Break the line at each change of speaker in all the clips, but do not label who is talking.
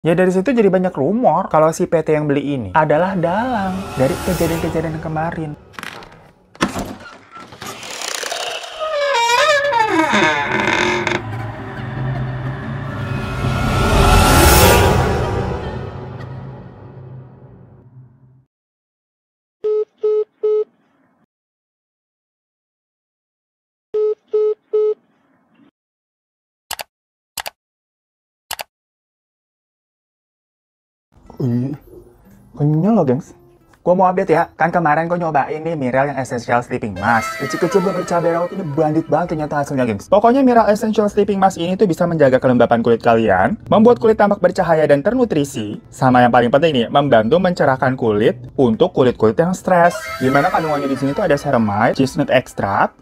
Ya dari situ jadi banyak rumor kalau si PT yang beli ini adalah dalang dari kejadian-kejadian kemarin. Kenyal loh, gengs. Gue mau update ya, kan kemarin gue nyobain nih Mirel yang Essential Sleeping Mask. Kecil-kecil gue cabai raut ini bandit banget ternyata hasilnya, gengs. Pokoknya Mirel Essential Sleeping Mask ini tuh bisa menjaga kelembapan kulit kalian, membuat kulit tampak bercahaya dan ternutrisi, sama yang paling penting nih, membantu mencerahkan kulit untuk kulit-kulit yang stres. Gimana kandungannya di sini tuh ada ceramide, chestnut extract,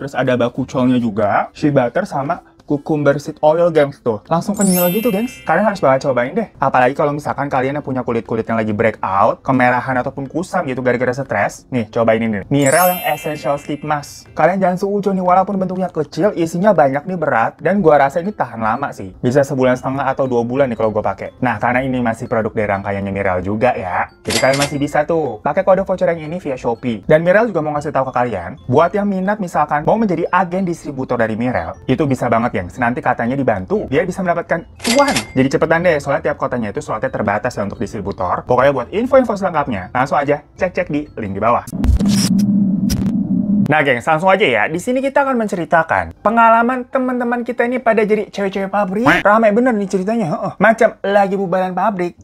terus ada bakucolnya juga, shea butter, sama cucumber seed oil gengs tuh langsung kenyal gitu gengs kalian harus banget cobain deh apalagi kalau misalkan kalian yang punya kulit-kulit yang lagi breakout kemerahan ataupun kusam gitu gara-gara stres nih cobain ini Mirel yang essential stick mask kalian jangan seujung nih walaupun bentuknya kecil isinya banyak nih berat dan gua rasa ini tahan lama sih bisa sebulan setengah atau dua bulan nih kalau gua pakai nah karena ini masih produk dari rangkaiannya Mirel juga ya jadi kalian masih bisa tuh pakai kode voucher yang ini via Shopee dan Mirel juga mau ngasih tahu ke kalian buat yang minat misalkan mau menjadi agen distributor dari Mirel itu bisa banget ya gengs. Nanti katanya dibantu, dia bisa mendapatkan cuan. Jadi cepetan deh, soalnya tiap kotanya itu slotnya terbatas ya untuk distributor. Pokoknya buat info-info selengkapnya, langsung aja cek-cek di link di bawah. Nah, geng langsung aja ya. Di sini kita akan menceritakan pengalaman teman-teman kita ini pada jadi cewek-cewek pabrik. Ramai bener nih ceritanya. Uh -uh. Macam lagi bubaran pabrik.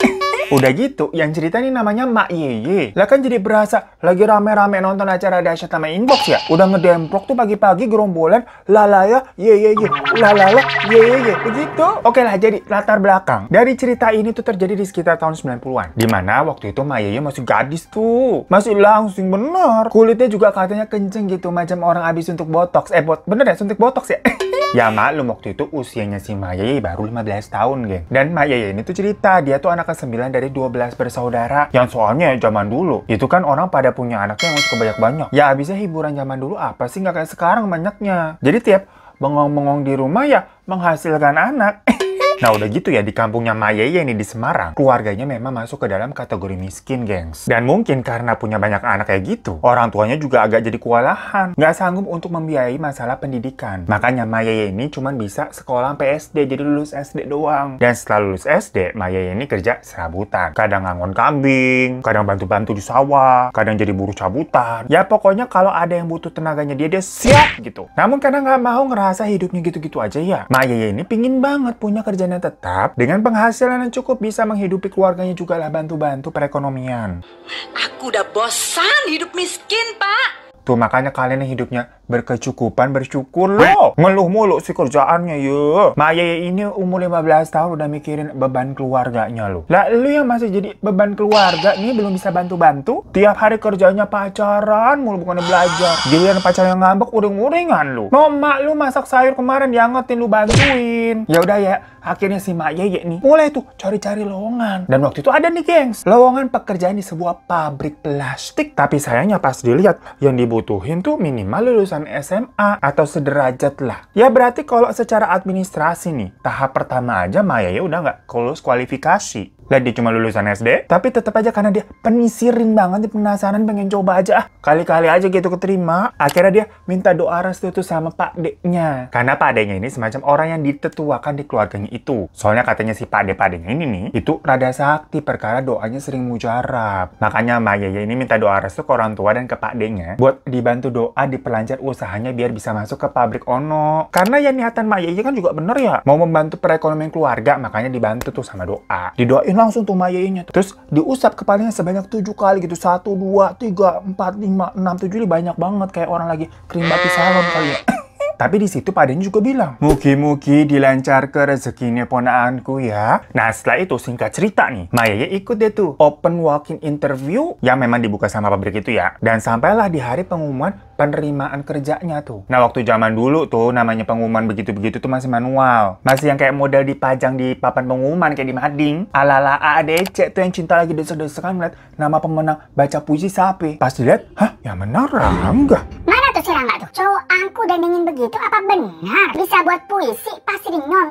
Udah gitu, yang cerita ini namanya Mak Yeye. Lah kan jadi berasa, lagi rame-rame nonton acara dahsyat sama inbox ya? Udah ngedemprok tuh pagi-pagi gerombolan, lalaya, yeyeye, lalala, ya, yeyeye, begitu. Oke lah, jadi latar belakang. Dari cerita ini tuh terjadi di sekitar tahun 90-an. Dimana waktu itu Mak Yeye masih gadis tuh. Masih langsung bener. Kulitnya juga katanya kenceng gitu, macam orang abis untuk botox. Eh, bot bener ya, suntik botox ya? Ya maklum waktu itu usianya si Maya baru baru 15 tahun geng. Dan Maya ini tuh cerita dia tuh anak ke-9 dari 12 bersaudara. Yang soalnya zaman dulu itu kan orang pada punya anaknya yang cukup banyak-banyak. Ya abisnya hiburan zaman dulu apa sih nggak kayak sekarang banyaknya. Jadi tiap bengong-bengong di rumah ya menghasilkan anak. Nah udah gitu ya di kampungnya Maya ya, ini di Semarang, keluarganya memang masuk ke dalam kategori miskin gengs. Dan mungkin karena punya banyak anak kayak gitu, orang tuanya juga agak jadi kewalahan. Nggak sanggup untuk membiayai masalah pendidikan. Makanya Maya ya ini cuma bisa sekolah PSD jadi lulus SD doang. Dan setelah lulus SD, Maya ya ini kerja serabutan. Kadang ngangon kambing, kadang bantu-bantu di sawah, kadang jadi buruh cabutan. Ya pokoknya kalau ada yang butuh tenaganya dia, dia siap gitu. Namun karena nggak mau ngerasa hidupnya gitu-gitu aja ya, Maya ini pingin banget punya kerja pekerjaan yang tetap dengan penghasilan yang cukup bisa menghidupi keluarganya juga lah bantu-bantu perekonomian. Aku udah bosan hidup miskin, Pak. Tuh makanya kalian yang hidupnya berkecukupan bersyukur loh. Ngeluh mulu si kerjaannya ya. Maya ini umur 15 tahun udah mikirin beban keluarganya loh. Lah lu yang masih jadi beban keluarga nih belum bisa bantu-bantu. Tiap hari kerjanya pacaran mulu bukan belajar. Giliran yang ngambek uring-uringan lu. Mama lu masak sayur kemarin diangetin lu bantuin. Ya udah ya, akhirnya si Mak Yeye nih mulai tuh cari-cari lowongan. Dan waktu itu ada nih gengs, lowongan pekerjaan di sebuah pabrik plastik. Tapi sayangnya pas dilihat yang dibutuhkan butuhin tuh minimal lulusan SMA atau sederajat lah. Ya berarti kalau secara administrasi nih, tahap pertama aja Maya ya udah nggak lulus kualifikasi. Lah dia cuma lulusan SD, tapi tetap aja karena dia penisirin banget, dia penasaran pengen coba aja. Kali-kali aja gitu keterima, akhirnya dia minta doa restu itu sama Pak Deknya. Karena Pak Deknya ini semacam orang yang ditetuakan di keluarganya itu. Soalnya katanya si Pak Dek Pak Deknya ini nih, itu rada sakti perkara doanya sering mujarab. Makanya Mbak Yaya ini minta doa restu ke orang tua dan ke Pak Deknya buat dibantu doa diperlancar usahanya biar bisa masuk ke pabrik Ono. Karena ya niatan Mbak Yaya kan juga bener ya, mau membantu perekonomian keluarga, makanya dibantu tuh sama doa. Didoain langsung tuh mayainya Terus diusap kepalanya sebanyak tujuh kali gitu. Satu, dua, tiga, empat, lima, enam, tujuh. Ini banyak banget kayak orang lagi krim babi salon kali ya. Tapi di situ Pak Denny juga bilang, mugi-mugi dilancar ke rezekinya ponaanku ya. Nah setelah itu singkat cerita nih, Maya ya ikut deh tuh open walking interview yang memang dibuka sama pabrik itu ya. Dan sampailah di hari pengumuman penerimaan kerjanya tuh. Nah waktu zaman dulu tuh namanya pengumuman begitu-begitu tuh masih manual. Masih yang kayak model dipajang di papan pengumuman kayak di mading. Alala, ala AADC tuh yang cinta lagi desa-desa kan melihat nama pemenang baca puisi sapi. Pas dilihat, hah yang menang enggak. Mana si nggak tuh cowok angku dan dingin begitu apa benar bisa buat puisi pasti di nih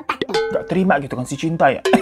gak terima gitu kan si cinta ya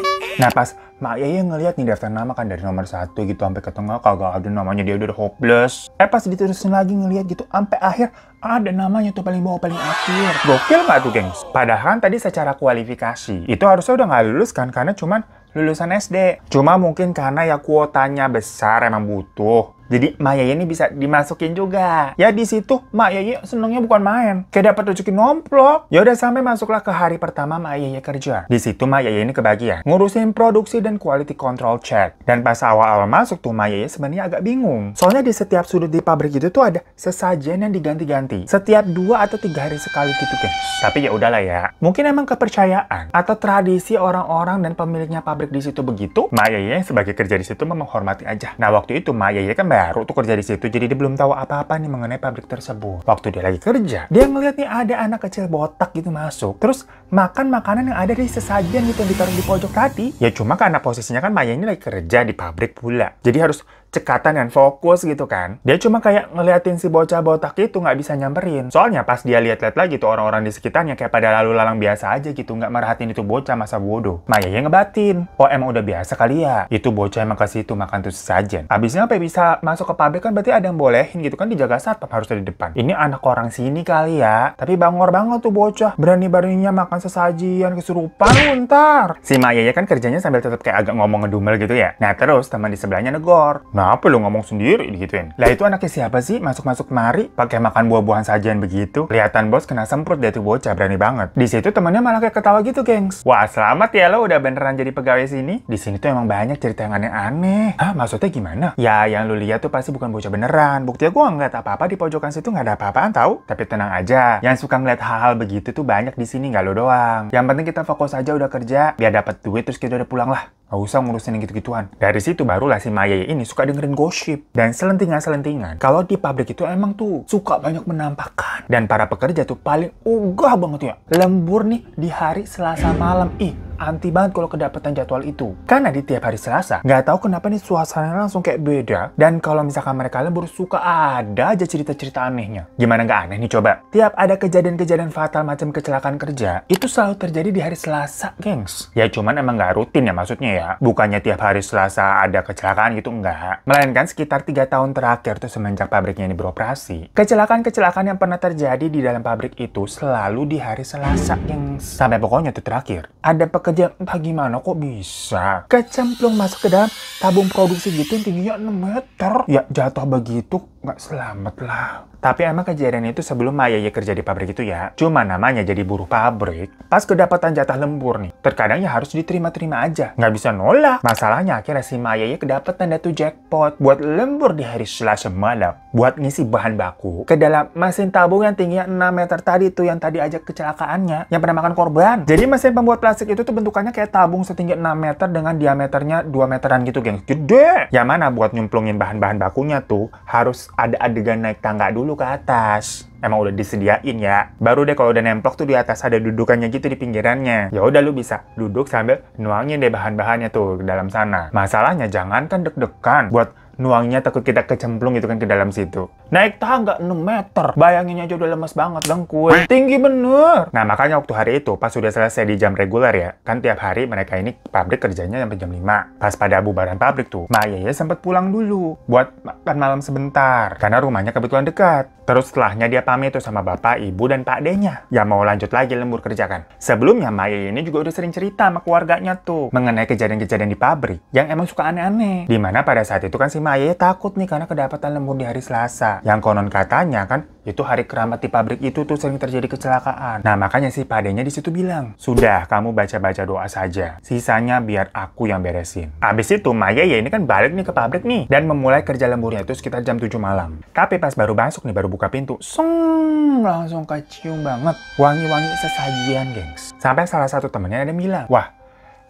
Nah pas Mak Yaya ngeliat nih daftar nama kan dari nomor satu gitu sampai ke tengah kagak ada namanya dia udah hopeless. Eh pas diterusin lagi ngeliat gitu sampai akhir ada namanya tuh paling bawah paling akhir. Gokil nggak tuh gengs? Padahal kan tadi secara kualifikasi itu harusnya udah nggak lulus kan karena cuman lulusan SD. Cuma mungkin karena ya kuotanya besar emang butuh. Jadi Maya ini bisa dimasukin juga. Ya di situ Mak Yaya senengnya bukan main. Kayak dapat rezeki nomplok. Ya udah sampai masuklah ke hari pertama Mak Yaya kerja. Di situ Mak ini kebagian ngurusin produksi dan quality control check. Dan pas awal-awal masuk tuh Mak Yaya sebenarnya agak bingung. Soalnya di setiap sudut di pabrik itu tuh ada sesajen yang diganti-ganti. Setiap dua atau tiga hari sekali gitu kan. Tapi ya udahlah ya. Mungkin emang kepercayaan atau tradisi orang-orang dan pemiliknya pabrik di situ begitu. Mak Yaya sebagai kerja di situ memang hormati aja. Nah waktu itu Mak Yaya kan baru tuh kerja di situ, jadi dia belum tahu apa-apa nih mengenai pabrik tersebut. Waktu dia lagi kerja, dia ngeliat nih ada anak kecil botak gitu masuk, terus makan makanan yang ada di sesajen gitu yang ditaruh di pojok tadi. Ya cuma karena posisinya kan Maya ini lagi kerja di pabrik pula, jadi harus cekatan dan fokus gitu kan. Dia cuma kayak ngeliatin si bocah botak itu nggak bisa nyamperin. Soalnya pas dia lihat-lihat lagi tuh orang-orang di sekitarnya kayak pada lalu lalang biasa aja gitu. Nggak merhatiin itu bocah masa bodoh. Maya yang ngebatin. Oh emang udah biasa kali ya. Itu bocah emang kasih itu makan tuh sajen. Abisnya apa bisa masuk ke pabrik kan berarti ada yang bolehin gitu kan dijaga satpam harus dari depan. Ini anak orang sini kali ya. Tapi bangor banget tuh bocah. Berani-beraninya makan sesajian kesurupan ntar. Si Maya ya kan kerjanya sambil tetap kayak agak ngomong ngedumel gitu ya. Nah terus teman di sebelahnya negor. Nah Kenapa lo ngomong sendiri digituin? Lah itu anaknya siapa sih? Masuk-masuk mari pakai makan buah-buahan sajian begitu. Kelihatan bos kena semprot dia tuh bocah berani banget. Di situ temannya malah kayak ketawa gitu, gengs. Wah, selamat ya lo udah beneran jadi pegawai sini. Di sini tuh emang banyak cerita yang aneh-aneh. ah maksudnya gimana? Ya, yang lu lihat tuh pasti bukan bocah beneran. bukti gua nggak apa-apa di pojokan situ nggak ada apa-apaan tau. Tapi tenang aja, yang suka ngeliat hal-hal begitu tuh banyak di sini nggak lo doang. Yang penting kita fokus aja udah kerja, biar dapat duit terus kita udah pulang lah. Gak usah ngurusin yang gitu-gituan. Dari situ barulah si Maya ini suka dengerin gosip. Dan selentingan-selentingan, kalau di pabrik itu emang tuh suka banyak menampakkan. Dan para pekerja tuh paling ugah banget ya. Lembur nih di hari Selasa malam. Ih, anti banget kalau kedapatan jadwal itu. Karena di tiap hari Selasa, nggak tahu kenapa nih suasana langsung kayak beda. Dan kalau misalkan mereka lembur, suka ada aja cerita-cerita anehnya. Gimana nggak aneh nih coba? Tiap ada kejadian-kejadian fatal macam kecelakaan kerja, itu selalu terjadi di hari Selasa, gengs. Ya cuman emang nggak rutin ya maksudnya ya ya, bukannya tiap hari Selasa ada kecelakaan gitu enggak. Melainkan sekitar tiga tahun terakhir tuh semenjak pabriknya ini beroperasi. Kecelakaan-kecelakaan yang pernah terjadi di dalam pabrik itu selalu di hari Selasa yang sampai pokoknya tuh terakhir. Ada pekerja bagaimana kok bisa kecemplung masuk ke dalam tabung produksi gitu yang tingginya 6 meter. Ya jatuh begitu nggak selamat lah. Tapi emang kejadian itu sebelum Maya ya kerja di pabrik itu ya. Cuma namanya jadi buruh pabrik. Pas kedapatan jatah lembur nih, terkadang ya harus diterima-terima aja. Nggak bisa nolak. Masalahnya akhirnya si Maya ya kedapatan datu jackpot buat lembur di hari Selasa malam buat ngisi bahan baku ke dalam mesin tabung yang tingginya 6 meter tadi tuh yang tadi aja kecelakaannya yang pernah makan korban. Jadi mesin pembuat plastik itu tuh bentukannya kayak tabung setinggi 6 meter dengan diameternya 2 meteran gitu geng. Gede! Yang mana buat nyemplungin bahan-bahan bakunya tuh harus ada adegan naik tangga dulu ke atas emang udah disediain ya. Baru deh kalau udah nempel tuh di atas ada dudukannya gitu di pinggirannya. Ya udah lu bisa duduk sambil nuangin deh bahan-bahannya tuh ke dalam sana. Masalahnya jangan kan deg-degan buat nuangnya takut kita kecemplung gitu kan ke dalam situ. Naik tangga 6 meter, bayanginnya aja udah lemes banget dengkul, tinggi bener. Nah makanya waktu hari itu pas sudah selesai di jam reguler ya, kan tiap hari mereka ini pabrik kerjanya sampai jam 5. Pas pada bubaran pabrik tuh, Maya Yaya sempat pulang dulu buat makan malam sebentar karena rumahnya kebetulan dekat. Terus setelahnya dia pamit tuh sama bapak, ibu, dan pak D-nya. Ya mau lanjut lagi lembur kerja kan. Sebelumnya Maya Yaya ini juga udah sering cerita sama keluarganya tuh mengenai kejadian-kejadian di pabrik yang emang suka aneh-aneh. Dimana pada saat itu kan si Mayaya takut nih karena kedapatan lembur di hari Selasa. Yang konon katanya kan itu hari keramat di pabrik itu tuh sering terjadi kecelakaan. Nah makanya si padenya di situ bilang, sudah kamu baca-baca doa saja, sisanya biar aku yang beresin. Abis itu Maya ya ini kan balik nih ke pabrik nih dan memulai kerja lemburnya itu sekitar jam 7 malam. Tapi pas baru masuk nih baru buka pintu, song langsung kecium banget wangi-wangi sesajian gengs. Sampai salah satu temennya ada mila, bilang, wah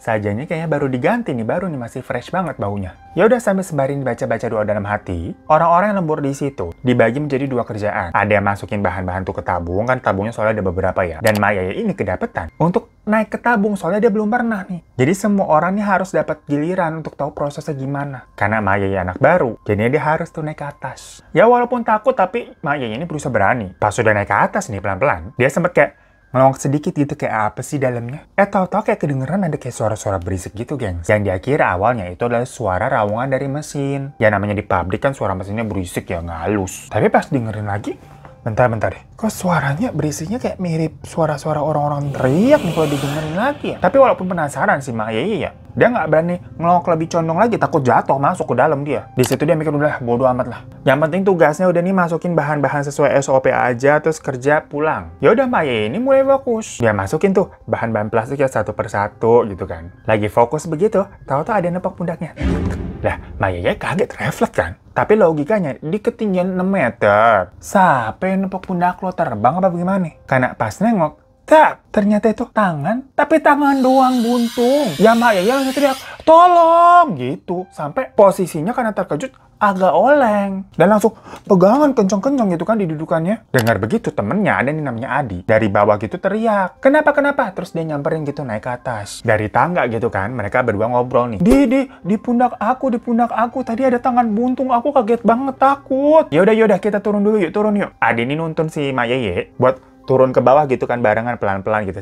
Sajanya kayaknya baru diganti nih, baru nih masih fresh banget baunya. Ya udah sambil sembari dibaca-baca doa dalam hati, orang-orang yang lembur di situ dibagi menjadi dua kerjaan. Ada yang masukin bahan-bahan tuh ke tabung, kan tabungnya soalnya ada beberapa ya. Dan Maya ini kedapetan untuk naik ke tabung soalnya dia belum pernah nih. Jadi semua orang nih harus dapat giliran untuk tahu prosesnya gimana. Karena Maya ya anak baru, jadi dia harus tuh naik ke atas. Ya walaupun takut tapi Maya ini berusaha berani. Pas sudah naik ke atas nih pelan-pelan, dia sempet kayak melongok sedikit gitu kayak apa sih dalamnya. Eh tau-tau kayak kedengeran ada kayak suara-suara berisik gitu geng. Yang di akhir awalnya itu adalah suara raungan dari mesin. Ya namanya di pabrik kan suara mesinnya berisik ya ngalus. Tapi pas dengerin lagi Bentar, bentar deh. Kok suaranya berisinya kayak mirip suara-suara orang-orang teriak nih kalau didengerin lagi ya? Tapi walaupun penasaran sih Mak ya, iya ya, dia nggak berani ngelok lebih condong lagi, takut jatuh masuk ke dalam dia. Di situ dia mikir udah bodo amat lah. Yang penting tugasnya udah nih masukin bahan-bahan sesuai SOP aja, terus kerja pulang. Ya udah Mak ya, ini mulai fokus. Dia masukin tuh bahan-bahan plastik ya satu persatu gitu kan. Lagi fokus begitu, tahu-tahu ada nepok pundaknya. Lah, Maya ya kaget refleks kan. Tapi logikanya di ketinggian 6 meter. Sampai nempok pundak lo terbang apa bagaimana? Karena pas nengok, tak, ternyata itu tangan, tapi tangan doang buntung. Ya mak, ya, ya, teriak, tolong, gitu. Sampai posisinya karena terkejut, agak oleng dan langsung pegangan kenceng-kenceng gitu kan didudukannya dengar begitu temennya ada nih namanya Adi dari bawah gitu teriak kenapa kenapa terus dia nyamperin gitu naik ke atas dari tangga gitu kan mereka berdua ngobrol nih di di di pundak aku di pundak aku tadi ada tangan buntung aku kaget banget takut yaudah yaudah kita turun dulu yuk turun yuk Adi ini nuntun si Maya Mayeye buat turun ke bawah gitu kan barengan pelan-pelan gitu.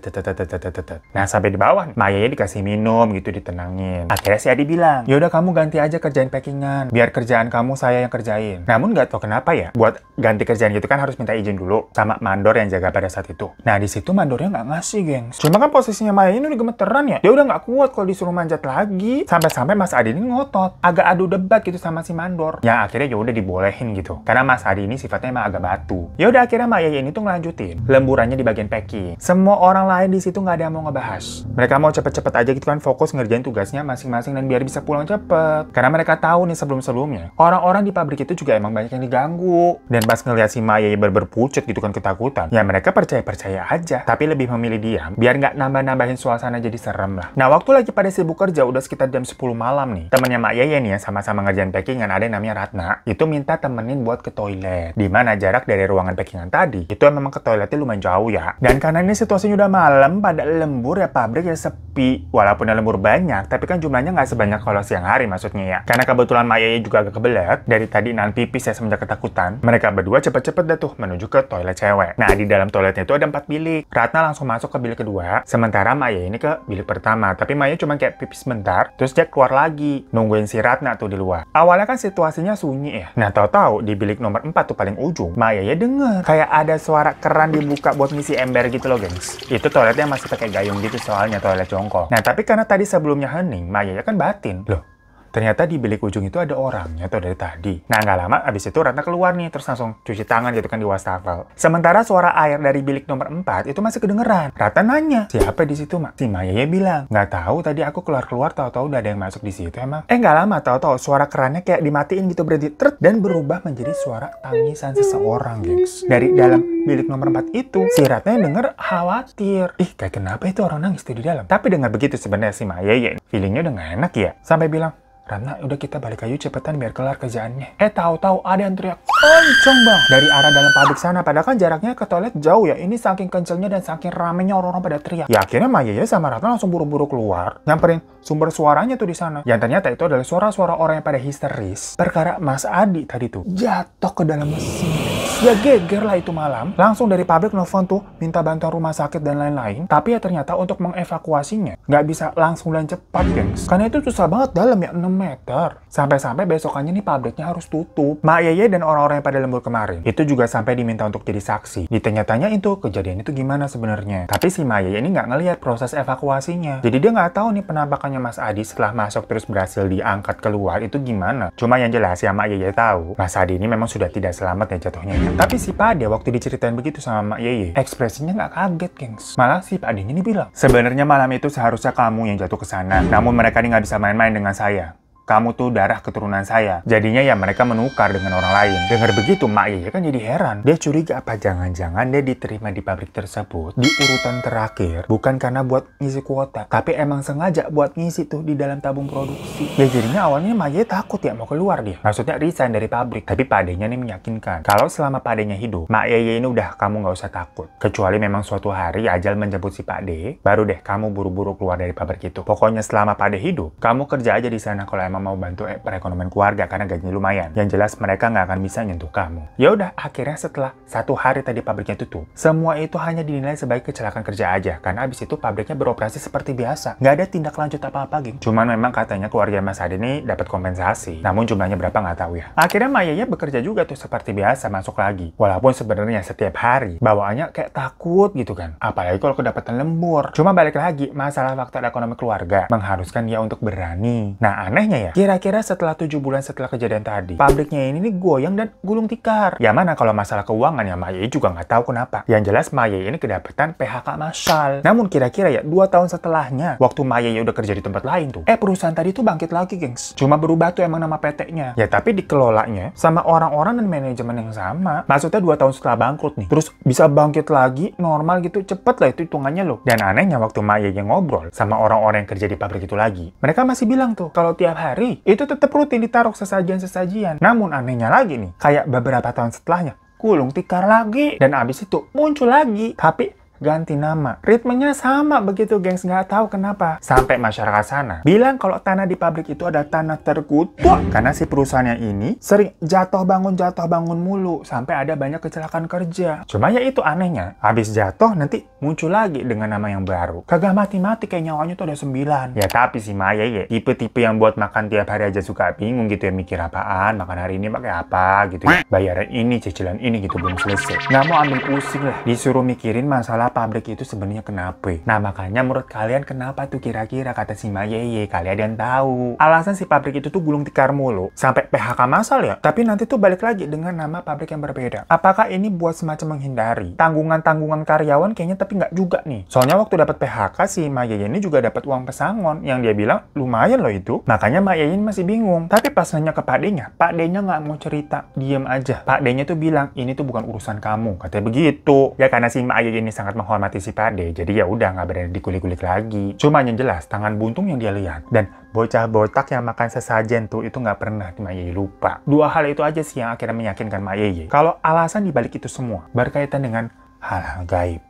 Nah sampai di bawah Mayanya dikasih minum gitu ditenangin. Akhirnya si Adi bilang, yaudah kamu ganti aja kerjain packingan. Biar kerjaan kamu saya yang kerjain. Namun nggak tau kenapa ya, buat ganti kerjaan gitu kan harus minta izin dulu sama mandor yang jaga pada saat itu. Nah di situ mandornya nggak ngasih gengs. Cuma kan posisinya Maya ini udah gemeteran ya. Dia ya udah nggak kuat kalau disuruh manjat lagi. Sampai-sampai Mas Adi ini ngotot. Agak adu debat gitu sama si mandor. Ya akhirnya ya udah dibolehin gitu. Karena Mas Adi ini sifatnya emang agak batu. Yaudah akhirnya Maya ini tuh ngelanjutin lemburannya di bagian packing. Semua orang lain di situ nggak ada yang mau ngebahas. Mereka mau cepet-cepet aja gitu kan fokus ngerjain tugasnya masing-masing dan biar bisa pulang cepet. Karena mereka tahu nih sebelum-sebelumnya, orang-orang di pabrik itu juga emang banyak yang diganggu. Dan pas ngeliat si Maya berberpucet gitu kan ketakutan, ya mereka percaya-percaya aja. Tapi lebih memilih diam, biar nggak nambah-nambahin suasana jadi serem lah. Nah waktu lagi pada sibuk kerja udah sekitar jam 10 malam nih. Temennya Maya Yaya nih ya sama-sama ngerjain packing kan ada yang namanya Ratna. Itu minta temenin buat ke toilet. Dimana jarak dari ruangan packingan tadi, itu memang ke toiletnya lumayan jauh ya. Dan karena ini situasinya udah malam, pada lembur ya pabrik ya sepi. Walaupun ada lembur banyak, tapi kan jumlahnya nggak sebanyak kalau siang hari maksudnya ya. Karena kebetulan Maya juga agak kebelet, dari tadi nan pipis saya semenjak ketakutan, mereka berdua cepet-cepet deh tuh menuju ke toilet cewek. Nah, di dalam toiletnya itu ada empat bilik. Ratna langsung masuk ke bilik kedua, sementara Maya ini ke bilik pertama. Tapi Maya cuma kayak pipis sebentar terus dia keluar lagi, nungguin si Ratna tuh di luar. Awalnya kan situasinya sunyi ya. Nah, tahu-tahu di bilik nomor 4 tuh paling ujung, Maya ya denger kayak ada suara keran dibuka dibuka buat ngisi ember gitu loh gengs. Itu toiletnya masih pakai gayung gitu soalnya toilet jongkok Nah tapi karena tadi sebelumnya hening, Maya ya kan batin. Loh Ternyata di bilik ujung itu ada orangnya tuh dari tadi. Nah nggak lama abis itu Ratna keluar nih terus langsung cuci tangan gitu kan di wastafel. Sementara suara air dari bilik nomor 4 itu masih kedengeran. Ratna nanya siapa di situ mak? Si Maya ya bilang nggak tahu tadi aku keluar keluar tahu-tahu udah ada yang masuk di situ emang. Eh nggak lama tahu-tahu suara kerannya kayak dimatiin gitu berarti tert dan berubah menjadi suara tangisan seseorang gengs. Dari dalam bilik nomor 4 itu, si Ratna yang denger khawatir. Ih, kayak kenapa itu orang nangis tuh di dalam? Tapi dengar begitu sebenarnya si Maya ya, feelingnya udah gak enak ya. Sampai bilang, Ratna, udah kita balik ayo cepetan biar kelar kerjaannya. Eh, tahu-tahu ada yang teriak, kenceng bang! Dari arah dalam pabrik sana, padahal kan jaraknya ke toilet jauh ya. Ini saking kencengnya dan saking ramenya orang-orang pada teriak. Ya akhirnya Maya ya sama Ratna langsung buru-buru keluar, nyamperin sumber suaranya tuh di sana. Yang ternyata itu adalah suara-suara orang yang pada histeris. Perkara Mas Adi tadi tuh jatuh ke dalam mesin. Ya geger lah itu malam. Langsung dari pabrik nelfon tuh minta bantuan rumah sakit dan lain-lain. Tapi ya ternyata untuk mengevakuasinya nggak bisa langsung dan cepat gengs. Karena itu susah banget dalam ya 6 meter. Sampai-sampai besokannya nih pabriknya harus tutup. Mak Yeye dan orang-orang yang pada lembur kemarin itu juga sampai diminta untuk jadi saksi. Ditanya-tanya itu kejadian itu gimana sebenarnya. Tapi si Mak Yeye ini nggak ngelihat proses evakuasinya. Jadi dia nggak tahu nih penampakannya Mas Adi setelah masuk terus berhasil diangkat keluar itu gimana. Cuma yang jelas ya Mak Yeye tahu Mas Adi ini memang sudah tidak selamat ya jatuhnya. Tapi si Pade waktu diceritain begitu sama Mak Yeye, ekspresinya nggak kaget, gengs. Malah si Pade ini bilang, sebenarnya malam itu seharusnya kamu yang jatuh ke sana. Namun mereka ini nggak bisa main-main dengan saya kamu tuh darah keturunan saya. Jadinya ya mereka menukar dengan orang lain. Dengar begitu, Mak Yaya kan jadi heran. Dia curiga apa jangan-jangan dia diterima di pabrik tersebut di urutan terakhir. Bukan karena buat ngisi kuota, tapi emang sengaja buat ngisi tuh di dalam tabung produksi. Ya jadinya awalnya Mak Yaya takut ya mau keluar dia. Maksudnya resign dari pabrik. Tapi padenya nih meyakinkan. Kalau selama padenya hidup, Mak Yaya ini udah kamu nggak usah takut. Kecuali memang suatu hari ajal menjemput si Pak D, baru deh kamu buru-buru keluar dari pabrik itu. Pokoknya selama pada hidup, kamu kerja aja di sana kalau sama mau bantu eh, perekonomian keluarga karena gajinya lumayan. Yang jelas mereka nggak akan bisa nyentuh kamu. Ya udah, akhirnya setelah satu hari tadi pabriknya tutup, semua itu hanya dinilai sebagai kecelakaan kerja aja karena abis itu pabriknya beroperasi seperti biasa. Nggak ada tindak lanjut apa-apa gitu. Cuman memang katanya keluarga Mas Adi ini dapat kompensasi. Namun jumlahnya berapa nggak tahu ya. Akhirnya Mayanya bekerja juga tuh seperti biasa masuk lagi. Walaupun sebenarnya setiap hari bawaannya kayak takut gitu kan. Apalagi kalau kedapatan lembur. Cuma balik lagi, masalah faktor ekonomi keluarga mengharuskan dia untuk berani. Nah anehnya ya, ya? Kira-kira setelah tujuh bulan setelah kejadian tadi, pabriknya ini nih goyang dan gulung tikar. Ya mana kalau masalah keuangan ya Maye juga nggak tahu kenapa. Yang jelas Maye ini kedapatan PHK massal. Namun kira-kira ya dua tahun setelahnya, waktu Maye udah kerja di tempat lain tuh, eh perusahaan tadi tuh bangkit lagi gengs. Cuma berubah tuh emang nama PT-nya. Ya tapi dikelolanya sama orang-orang dan manajemen yang sama. Maksudnya dua tahun setelah bangkrut nih, terus bisa bangkit lagi normal gitu cepet lah itu hitungannya loh. Dan anehnya waktu Maye yang ngobrol sama orang-orang yang kerja di pabrik itu lagi, mereka masih bilang tuh kalau tiap hari hari, itu tetap rutin ditaruh sesajian-sesajian. Namun anehnya lagi nih, kayak beberapa tahun setelahnya, gulung tikar lagi. Dan abis itu muncul lagi. Tapi ganti nama. Ritmenya sama begitu, gengs. Nggak tahu kenapa. Sampai masyarakat sana bilang kalau tanah di pabrik itu ada tanah terkutuk. Karena si perusahaannya ini sering jatuh bangun, jatuh bangun mulu. Sampai ada banyak kecelakaan kerja. Cuma ya itu anehnya. Habis jatuh, nanti muncul lagi dengan nama yang baru. Kagak mati-mati kayak nyawanya tuh ada sembilan. Ya tapi si Maya ya, tipe-tipe yang buat makan tiap hari aja suka bingung gitu ya. Mikir apaan, makan hari ini pakai apa gitu ya. Bayaran ini, cicilan ini gitu belum selesai. Nggak mau ambil pusing lah. Disuruh mikirin masalah pabrik itu sebenarnya kenapa? Nah makanya menurut kalian kenapa tuh kira-kira kata si Mayeye? Kalian yang tahu. Alasan si pabrik itu tuh gulung tikar mulu. Sampai PHK masal ya? Tapi nanti tuh balik lagi dengan nama pabrik yang berbeda. Apakah ini buat semacam menghindari? Tanggungan-tanggungan karyawan kayaknya tapi nggak juga nih. Soalnya waktu dapat PHK si Mayeye ini juga dapat uang pesangon yang dia bilang lumayan loh itu. Makanya Mayeye masih bingung. Tapi pas nanya ke Pak Denya, Pak Denya nggak mau cerita. Diem aja. Pak Denya tuh bilang, ini tuh bukan urusan kamu. Katanya begitu. Ya karena si Mayeye ini sangat menghormati si Pade, jadi ya udah nggak berani dikulik-kulik lagi. Cuma yang jelas tangan buntung yang dia lihat dan bocah botak yang makan sesajen tuh itu nggak pernah di Yeye lupa. Dua hal itu aja sih yang akhirnya meyakinkan Mak kalau alasan dibalik itu semua berkaitan dengan hal-hal gaib.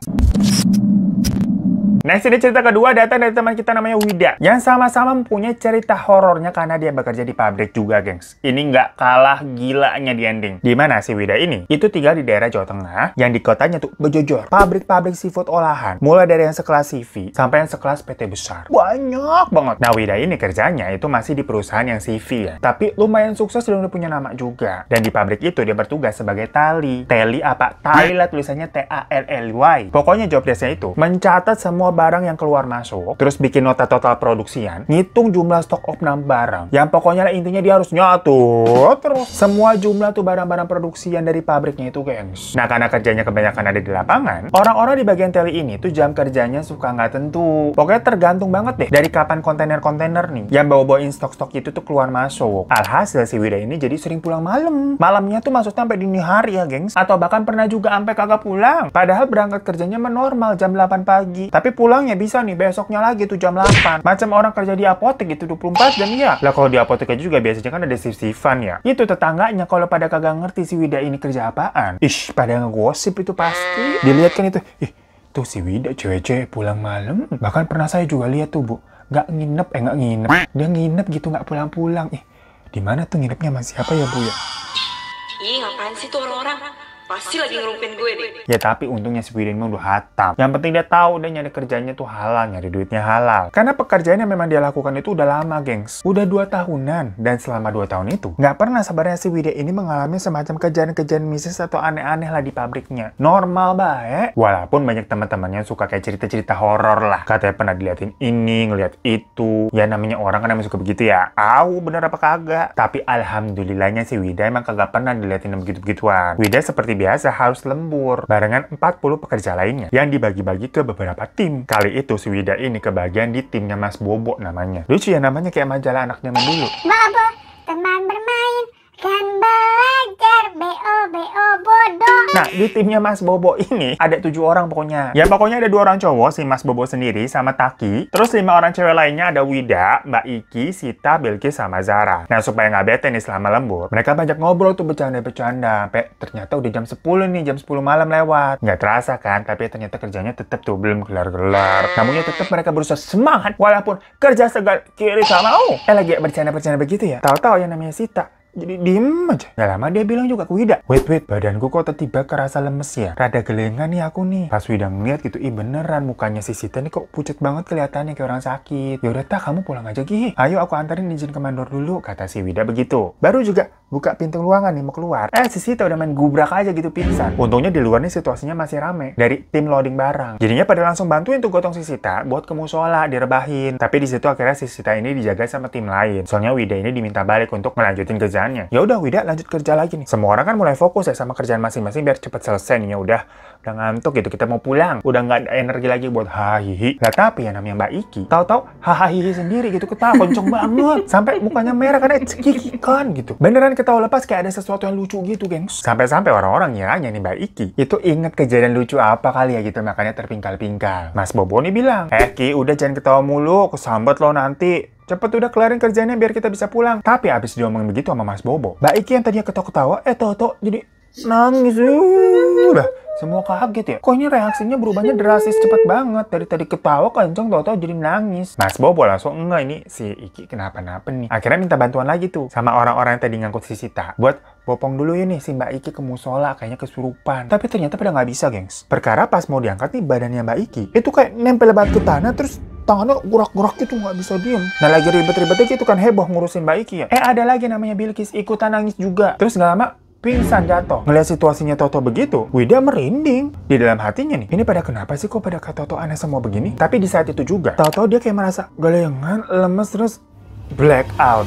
Nah, sini cerita kedua datang dari teman kita namanya Wida yang sama-sama mempunyai cerita horornya karena dia bekerja di pabrik juga, gengs. Ini nggak kalah gilanya di ending. Di mana si Wida ini? Itu tinggal di daerah Jawa Tengah yang di kotanya tuh bejojor. Pabrik-pabrik seafood olahan, mulai dari yang sekelas CV sampai yang sekelas PT besar. Banyak banget. Nah, Wida ini kerjanya itu masih di perusahaan yang CV ya. Tapi lumayan sukses dan udah punya nama juga. Dan di pabrik itu dia bertugas sebagai tali. Tali apa? Tali lah tulisannya T A L L Y. Pokoknya job desknya itu mencatat semua barang yang keluar masuk, terus bikin nota total produksian, ngitung jumlah stok opnam barang. Yang pokoknya lah intinya dia harus nyatu terus semua jumlah tuh barang-barang produksian dari pabriknya itu, gengs. Nah, karena kerjanya kebanyakan ada di lapangan, orang-orang di bagian tele ini tuh jam kerjanya suka nggak tentu. Pokoknya tergantung banget deh dari kapan kontainer-kontainer nih yang bawa-bawain stok-stok itu tuh keluar masuk. Alhasil si Wida ini jadi sering pulang malam. Malamnya tuh maksudnya sampai dini hari ya, gengs. Atau bahkan pernah juga sampai kagak pulang. Padahal berangkat kerjanya menormal jam 8 pagi. Tapi pulang Pulang ya bisa nih besoknya lagi tuh jam 8. Macam orang kerja di apotek gitu 24 jam ya. Lah kalau di apotek aja juga biasanya kan ada sif-sifan ya. Itu tetangganya kalau pada kagak ngerti si Wida ini kerja apaan. Ish, pada ngegosip itu pasti. Iya. Dilihat kan itu, ih tuh si Wida cewek-cewek pulang malam. Bahkan pernah saya juga lihat tuh bu, nggak nginep, eh nggak nginep. Dia nginep gitu nggak pulang-pulang. Ih, di mana tuh nginepnya masih apa ya bu ya? Ih, ngapain sih tuh orang-orang? Pasti lagi ngerumpin gue deh. Ya tapi untungnya si Widin mah udah hatam. Yang penting dia tahu dan nyari kerjanya tuh halal, nyari duitnya halal. Karena pekerjaan yang memang dia lakukan itu udah lama, gengs. Udah dua tahunan. Dan selama dua tahun itu, nggak pernah sabarnya si Widin ini mengalami semacam kejadian-kejadian mistis atau aneh-aneh lah di pabriknya. Normal baik. Walaupun banyak teman-temannya suka kayak cerita-cerita horor lah. Katanya pernah diliatin ini, ngeliat itu. Ya namanya orang kan emang suka begitu ya. Au, bener apa kagak? Tapi alhamdulillahnya si Wida emang kagak pernah diliatin begitu-begituan. Wida seperti biasa harus lembur barengan 40 pekerja lainnya yang dibagi-bagi ke beberapa tim. Kali itu si Wida ini kebagian di timnya Mas Bobo namanya. Lucu ya namanya kayak majalah anaknya dulu. Bobo, teman bermain, kan BO bodoh. Nah, di timnya Mas Bobo ini ada tujuh orang pokoknya. Ya, pokoknya ada dua orang cowok, si Mas Bobo sendiri sama Taki. Terus lima orang cewek lainnya ada Wida, Mbak Iki, Sita, Belki sama Zara. Nah, supaya nggak bete nih selama lembur, mereka banyak ngobrol tuh bercanda-bercanda. Sampai ternyata udah jam 10 nih, jam 10 malam lewat. Nggak terasa kan, tapi ternyata kerjanya tetap tuh belum kelar-kelar. Namunnya tetap mereka berusaha semangat, walaupun kerja segar kiri sama oh. Eh, lagi bercanda-bercanda begitu ya. Tahu-tahu yang namanya Sita jadi diem aja. Gak lama dia bilang juga ke Wida, wait wait, badanku kok tiba-tiba kerasa lemes ya? Rada gelengan nih aku nih. Pas Wida ngeliat gitu, ih beneran mukanya si Sita nih kok pucet banget kelihatannya kayak orang sakit. Yaudah tak kamu pulang aja Ki. Ayo aku antarin izin ke mandor dulu, kata si Wida begitu. Baru juga buka pintu ruangan nih mau keluar. Eh si Sita udah main gubrak aja gitu pingsan. Untungnya di luar nih situasinya masih rame dari tim loading barang. Jadinya pada langsung bantuin tuh gotong si Sita buat ke musola direbahin. Tapi di situ akhirnya si Sita ini dijaga sama tim lain. Soalnya Wida ini diminta balik untuk melanjutin kerjaannya. Ya udah Wida lanjut kerja lagi nih. Semua orang kan mulai fokus ya sama kerjaan masing-masing biar cepet selesai nih ya udah udah ngantuk gitu kita mau pulang udah nggak ada energi lagi buat hahihi lah tapi ya namanya Mbak Iki tahu-tahu hahihi sendiri gitu ketawa kenceng banget sampai mukanya merah karena cekikikan gitu beneran ketawa lepas kayak ada sesuatu yang lucu gitu, gengs. Sampai-sampai orang-orang nyanyi nih Mbak Iki, itu inget kejadian lucu apa kali ya gitu, makanya terpingkal-pingkal. Mas Bobo nih bilang, Eh Ki, udah jangan ketawa mulu, kesambet lo nanti. Cepet udah kelarin kerjanya biar kita bisa pulang. Tapi abis diomongin begitu sama Mas Bobo, Mbak Iki yang tadinya ketawa-ketawa, eh toto jadi nangis uh, udah semua kaget ya kok ini reaksinya berubahnya drastis cepet banget dari tadi ketawa kenceng tau-tau jadi nangis mas nah, Bobo langsung enggak ini si Iki kenapa-napa nih akhirnya minta bantuan lagi tuh sama orang-orang yang tadi ngangkut si Sita buat bopong dulu ya nih si Mbak Iki ke musola kayaknya kesurupan. Tapi ternyata pada nggak bisa, gengs. Perkara pas mau diangkat nih badannya Mbak Iki itu kayak nempel banget ke tanah terus tangannya gurak-gurak gitu nggak bisa diem. Nah lagi ribet-ribetnya gitu kan heboh ngurusin Mbak Iki ya. Eh ada lagi namanya Bilkis ikutan nangis juga. Terus nggak lama pingsan jatuh. Ngeliat situasinya Toto begitu, Wida merinding. Di dalam hatinya nih, ini pada kenapa sih kok pada kata Toto aneh semua begini? Tapi di saat itu juga, Toto dia kayak merasa galengan, lemes, terus black out.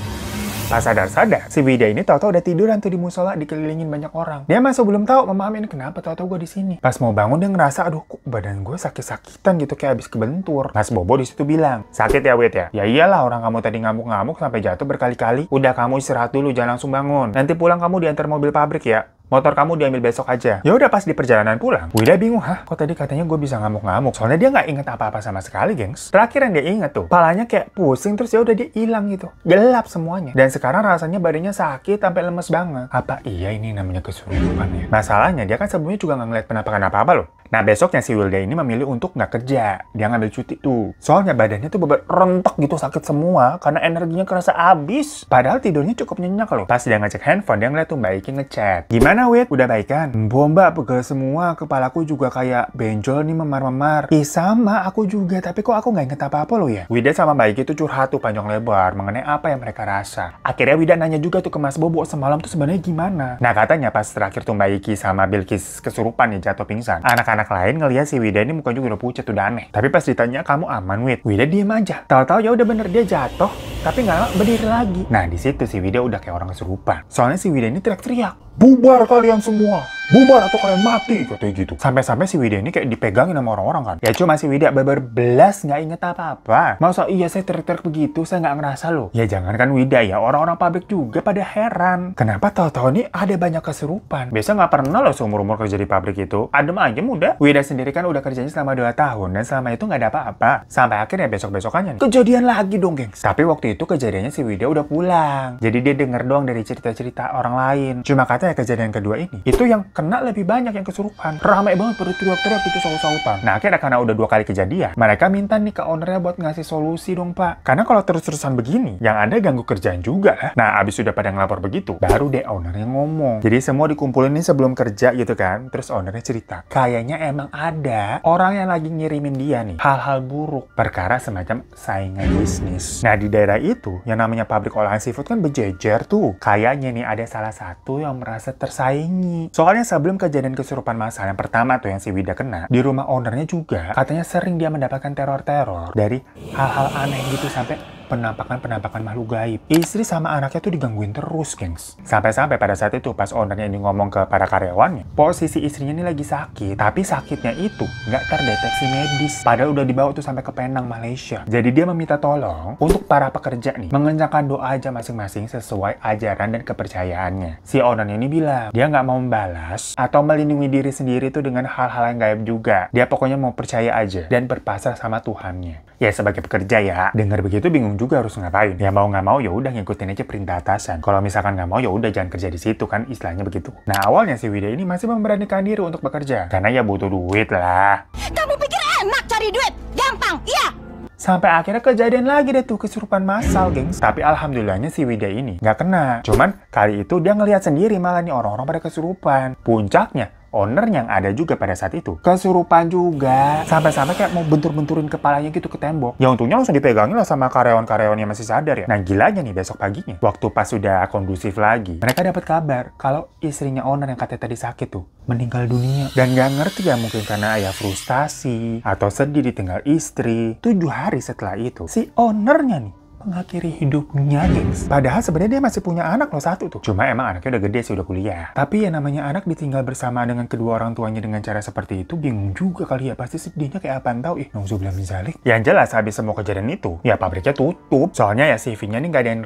Tak sadar-sadar, si Wida ini tau-tau udah tiduran tuh di musola dikelilingin banyak orang. Dia masuk belum tahu memahami kenapa tau-tau gue di sini. Pas mau bangun dia ngerasa aduh kok badan gue sakit-sakitan gitu kayak habis kebentur. Mas Bobo di situ bilang, "Sakit ya Wid ya?" "Ya iyalah orang kamu tadi ngamuk-ngamuk sampai jatuh berkali-kali. Udah kamu istirahat dulu, jangan langsung bangun. Nanti pulang kamu diantar mobil pabrik ya." motor kamu diambil besok aja. Ya udah pas di perjalanan pulang, Wida bingung, hah kok tadi katanya gue bisa ngamuk-ngamuk? Soalnya dia nggak inget apa-apa sama sekali, gengs. Terakhir yang dia inget tuh, palanya kayak pusing terus ya udah dia hilang gitu. Gelap semuanya. Dan sekarang rasanya badannya sakit sampai lemes banget. Apa iya ini namanya kesurupan ya? Masalahnya dia kan sebelumnya juga nggak ngeliat penampakan apa-apa loh. Nah besoknya si Wilda ini memilih untuk nggak kerja. Dia ngambil cuti tuh. Soalnya badannya tuh beber rontok gitu sakit semua karena energinya kerasa abis. Padahal tidurnya cukup nyenyak loh. Pas dia ngecek handphone dia ngeliat tuh Mbak Iki ngechat. Gimana Nah wit? udah baikan. Bomba pegel semua, kepalaku juga kayak benjol nih memar-memar. Ih sama, aku juga, tapi kok aku nggak inget apa-apa lo ya. Wida sama Baik itu curhat tuh panjang lebar mengenai apa yang mereka rasa. Akhirnya Wida nanya juga tuh ke Mas Bobo semalam tuh sebenarnya gimana. Nah katanya pas terakhir tuh Mbak sama Bilkis kesurupan nih jatuh pingsan. Anak-anak lain ngeliat si Wida ini mukanya juga udah pucat tuh aneh. Tapi pas ditanya kamu aman wit? Wida diem aja. Tahu-tahu ya udah bener dia jatuh, tapi nggak berdiri lagi. Nah di situ si Wida udah kayak orang kesurupan. Soalnya si Wida ini teriak-teriak. Bubar kalian semua bubar atau kalian mati katanya gitu sampai-sampai si Widya ini kayak dipegangin sama orang-orang kan ya cuma si Widya beber belas nggak inget apa-apa masa iya saya terik begitu saya nggak ngerasa loh ya jangan kan Widya ya orang-orang pabrik juga pada heran kenapa tahu-tahu ini ada banyak keserupan biasa nggak pernah loh seumur-umur kerja di pabrik itu adem aja muda Widya sendiri kan udah kerjanya selama dua tahun dan selama itu nggak ada apa-apa sampai akhirnya besok-besokannya kejadian lagi dong gengs tapi waktu itu kejadiannya si Widya udah pulang jadi dia denger doang dari cerita-cerita orang lain cuma katanya kejadian kedua ini itu yang kena lebih banyak yang kesurupan. Ramai banget perut teriak-teriak itu saut-sautan. Nah akhirnya karena udah dua kali kejadian, mereka minta nih ke ownernya buat ngasih solusi dong pak. Karena kalau terus-terusan begini, yang ada ganggu kerjaan juga ya. Nah abis sudah pada ngelapor begitu, baru deh ownernya ngomong. Jadi semua dikumpulin nih sebelum kerja gitu kan. Terus ownernya cerita, kayaknya emang ada orang yang lagi ngirimin dia nih hal-hal buruk. Perkara semacam saingan bisnis. Nah di daerah itu, yang namanya pabrik olahan seafood kan berjejer tuh. Kayaknya nih ada salah satu yang merasa tersaingi. Soalnya sebelum kejadian kesurupan masal yang pertama tuh yang si Wida kena, di rumah ownernya juga katanya sering dia mendapatkan teror-teror dari hal-hal aneh gitu sampai penampakan-penampakan makhluk gaib. Istri sama anaknya tuh digangguin terus, gengs. Sampai-sampai pada saat itu pas ownernya ini ngomong ke para karyawannya, posisi istrinya ini lagi sakit, tapi sakitnya itu nggak terdeteksi medis. Padahal udah dibawa tuh sampai ke Penang, Malaysia. Jadi dia meminta tolong untuk para pekerja nih, mengencangkan doa aja masing-masing sesuai ajaran dan kepercayaannya. Si ownernya ini bilang, dia nggak mau membalas atau melindungi diri sendiri tuh dengan hal-hal yang gaib juga. Dia pokoknya mau percaya aja dan berpasrah sama Tuhannya. Ya sebagai pekerja ya, dengar begitu bingung juga harus ngapain. Ya mau nggak mau ya udah ngikutin aja perintah atasan. Kalau misalkan nggak mau ya udah jangan kerja di situ kan istilahnya begitu. Nah awalnya si Wida ini masih memberanikan diri untuk bekerja karena ya butuh duit lah. Kamu pikir enak cari duit? Gampang, iya. Sampai akhirnya kejadian lagi deh tuh kesurupan massal, gengs. Tapi alhamdulillahnya si Wida ini nggak kena. Cuman kali itu dia ngelihat sendiri malah nih orang-orang pada kesurupan. Puncaknya, owner yang ada juga pada saat itu kesurupan juga sampai-sampai kayak mau bentur-benturin kepalanya gitu ke tembok ya untungnya langsung dipegangin lah sama karyawan-karyawan yang masih sadar ya nah gilanya nih besok paginya waktu pas sudah kondusif lagi mereka dapat kabar kalau istrinya owner yang katanya tadi sakit tuh meninggal dunia dan gak ngerti ya mungkin karena ayah frustasi atau sedih ditinggal istri tujuh hari setelah itu si ownernya nih mengakhiri hidupnya guys. Padahal sebenarnya dia masih punya anak loh satu tuh. Cuma emang anaknya udah gede sih udah kuliah. Tapi ya namanya anak ditinggal bersama dengan kedua orang tuanya dengan cara seperti itu bingung juga kali ya. Pasti sedihnya kayak apa tahu ih. bilang minzalik. Yang jelas habis semua kejadian itu ya pabriknya tutup. Soalnya ya CV-nya nih gak ada yang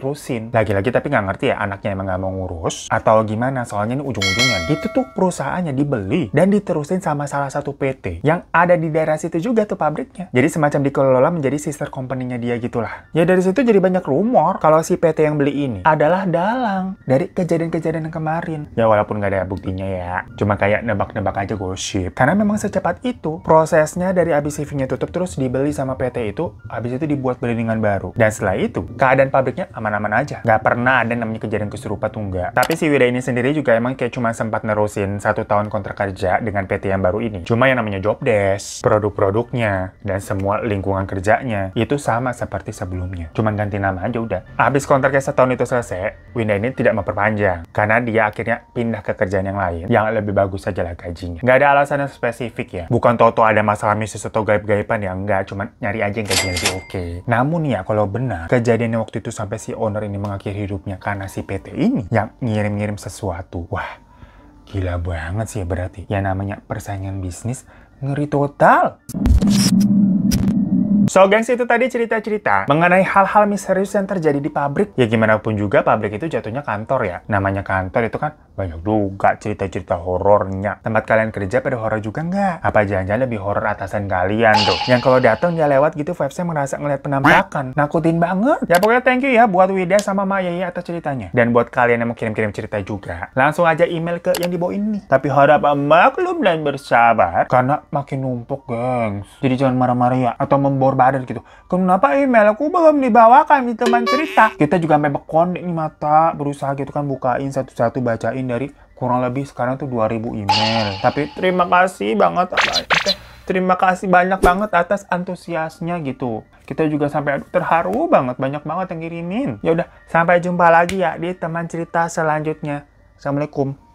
Lagi-lagi tapi nggak ngerti ya anaknya emang nggak mau ngurus atau gimana. Soalnya ini ujung-ujungnya itu tuh perusahaannya dibeli dan diterusin sama salah satu PT yang ada di daerah situ juga tuh pabriknya. Jadi semacam dikelola menjadi sister company-nya dia gitulah. Ya dari situ itu jadi banyak rumor kalau si PT yang beli ini adalah dalang dari kejadian-kejadian yang kemarin. Ya walaupun nggak ada buktinya ya, cuma kayak nebak-nebak aja gosip. Karena memang secepat itu prosesnya dari abis CV-nya tutup terus dibeli sama PT itu, abis itu dibuat belilingan baru. Dan setelah itu, keadaan pabriknya aman-aman aja. Nggak pernah ada namanya kejadian keserupa tuh nggak. Tapi si Wida ini sendiri juga emang kayak cuma sempat nerusin satu tahun kontrak kerja dengan PT yang baru ini. Cuma yang namanya job desk, produk-produknya, dan semua lingkungan kerjanya itu sama seperti sebelumnya. Cuma ganti nama aja udah. Habis kontraknya setahun itu selesai, Winda ini tidak memperpanjang. Karena dia akhirnya pindah ke kerjaan yang lain, yang lebih bagus aja lah gajinya. Gak ada alasan yang spesifik ya. Bukan toto ada masalah misis atau gaib-gaiban ya, Gak Cuman nyari aja yang gajinya lebih oke. Okay. Namun ya, kalau benar, kejadiannya waktu itu sampai si owner ini mengakhiri hidupnya karena si PT ini yang ngirim-ngirim sesuatu. Wah, gila banget sih ya berarti. Ya namanya persaingan bisnis ngeri total. So gengs itu tadi cerita-cerita mengenai hal-hal misterius yang terjadi di pabrik. Ya gimana pun juga pabrik itu jatuhnya kantor ya. Namanya kantor itu kan banyak juga cerita-cerita horornya. Tempat kalian kerja pada horor juga nggak? Apa jangan-jangan lebih horor atasan kalian tuh? Yang kalau datang dia lewat gitu vibes saya merasa ngeliat penampakan. Nakutin banget. Ya pokoknya thank you ya buat Wida sama Maya ya atas ceritanya. Dan buat kalian yang mau kirim-kirim cerita juga, langsung aja email ke yang di bawah ini. Tapi harap maklum dan bersabar karena makin numpuk gengs. Jadi jangan marah-marah ya atau membor badan gitu. Kenapa email aku belum dibawakan di teman cerita? Kita juga sampai bekonek nih mata, berusaha gitu kan bukain satu-satu bacain dari kurang lebih sekarang tuh 2000 email. Tapi terima kasih banget Terima kasih banyak banget atas antusiasnya gitu. Kita juga sampai terharu banget, banyak banget yang kirimin. yaudah sampai jumpa lagi ya di teman cerita selanjutnya. Assalamualaikum.